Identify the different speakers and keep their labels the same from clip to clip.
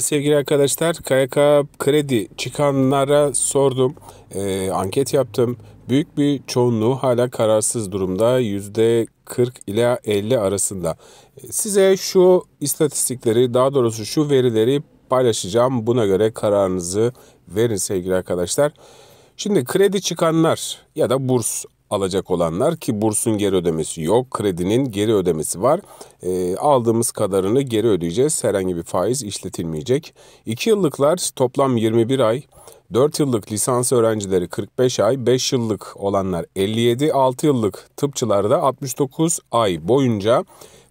Speaker 1: Sevgili arkadaşlar KYK kredi çıkanlara sordum, e, anket yaptım. Büyük bir çoğunluğu hala kararsız durumda %40 ile 50 arasında. E, size şu istatistikleri daha doğrusu şu verileri paylaşacağım. Buna göre kararınızı verin sevgili arkadaşlar. Şimdi kredi çıkanlar ya da burs alacak olanlar ki bursun geri ödemesi yok, kredinin geri ödemesi var. E, aldığımız kadarını geri ödeyeceğiz. Herhangi bir faiz işletilmeyecek. 2 yıllıklar toplam 21 ay. 4 yıllık lisans öğrencileri 45 ay, 5 yıllık olanlar 57, 6 yıllık tıpçılar da 69 ay boyunca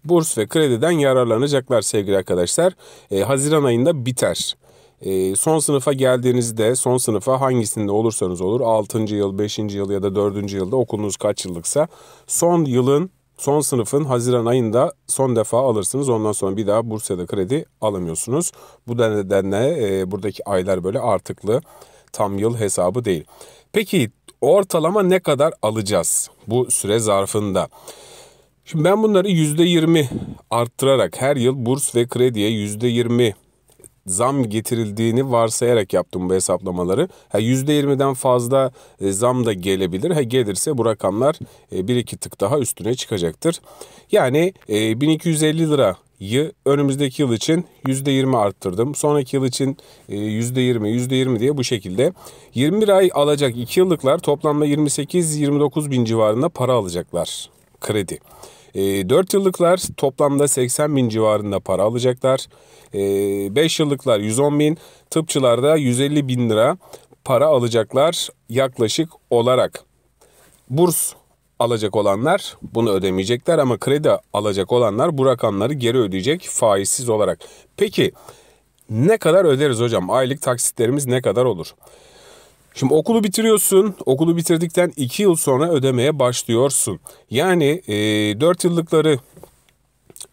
Speaker 1: burs ve krediden yararlanacaklar sevgili arkadaşlar. E, Haziran ayında biter. Ee, son sınıfa geldiğinizde son sınıfa hangisinde olursanız olur 6. yıl, 5. yıl ya da 4. yılda okulunuz kaç yıllıksa son yılın Son sınıfın Haziran ayında son defa alırsınız. Ondan sonra bir daha Bursa'da kredi alamıyorsunuz. Bu nedenle e, buradaki aylar böyle artıklı tam yıl hesabı değil. Peki ortalama ne kadar alacağız bu süre zarfında? Şimdi ben bunları %20 arttırarak her yıl burs ve krediye %20 zam getirildiğini varsayarak yaptım bu hesaplamaları. Ha, %20'den fazla e, zam da gelebilir. Ha, gelirse bu rakamlar e, bir iki tık daha üstüne çıkacaktır. Yani 1250 e, lira önümüzdeki yıl için %20 arttırdım. Sonraki yıl için %20, %20 diye bu şekilde. 21 ay alacak 2 yıllıklar toplamda 28-29 bin civarında para alacaklar kredi. E, ee, 4 yıllıklar toplamda 80 bin civarında para alacaklar. E, ee, 5 yıllıklar 110 bin, tıpçılar da 150 bin lira para alacaklar yaklaşık olarak. Burs alacak olanlar bunu ödemeyecekler ama kredi alacak olanlar bu rakamları geri ödeyecek faizsiz olarak. Peki ne kadar öderiz hocam? Aylık taksitlerimiz ne kadar olur? Şimdi okulu bitiriyorsun. Okulu bitirdikten 2 yıl sonra ödemeye başlıyorsun. Yani e, 4 yıllıkları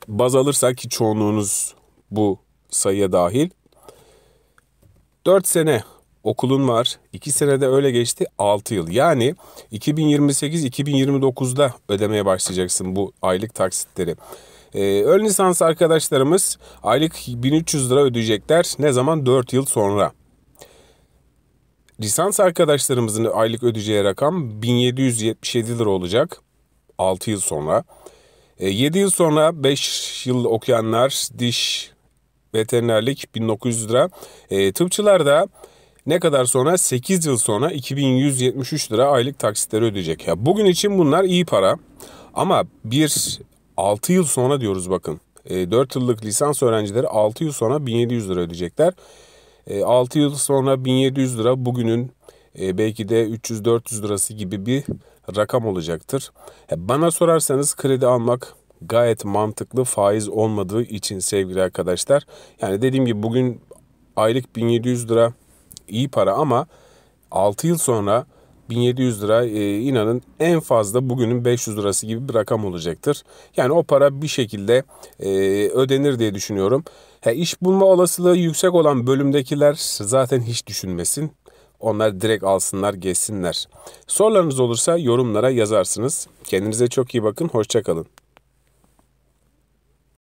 Speaker 1: baz alırsak ki çoğunluğunuz bu sayıya dahil. 4 sene okulun var. 2 senede öyle geçti 6 yıl. Yani 2028-2029'da ödemeye başlayacaksın bu aylık taksitleri. Ee, ön lisans arkadaşlarımız aylık 1300 lira ödeyecekler. Ne zaman? 4 yıl sonra. Lisans arkadaşlarımızın aylık ödeyeceği rakam 1777 lira olacak 6 yıl sonra. 7 e, yıl sonra 5 yıl okuyanlar diş veterinerlik 1900 lira. E, tıpçılar da ne kadar sonra 8 yıl sonra 2173 lira aylık taksitleri ödeyecek. Ya bugün için bunlar iyi para. Ama bir 6 yıl sonra diyoruz bakın. E, 4 yıllık lisans öğrencileri 6 yıl sonra 1700 lira ödeyecekler. 6 e, yıl sonra 1700 lira bugünün e, belki de 300-400 lirası gibi bir rakam olacaktır. E, bana sorarsanız kredi almak gayet mantıklı faiz olmadığı için sevgili arkadaşlar. Yani dediğim gibi bugün aylık 1700 lira iyi para ama 6 yıl sonra 1700 lira e, inanın en fazla bugünün 500 lirası gibi bir rakam olacaktır. Yani o para bir şekilde e, ödenir diye düşünüyorum. He, iş bulma olasılığı yüksek olan bölümdekiler zaten hiç düşünmesin. Onlar direkt alsınlar, geçsinler. Sorularınız olursa yorumlara yazarsınız. Kendinize çok iyi bakın, hoşçakalın.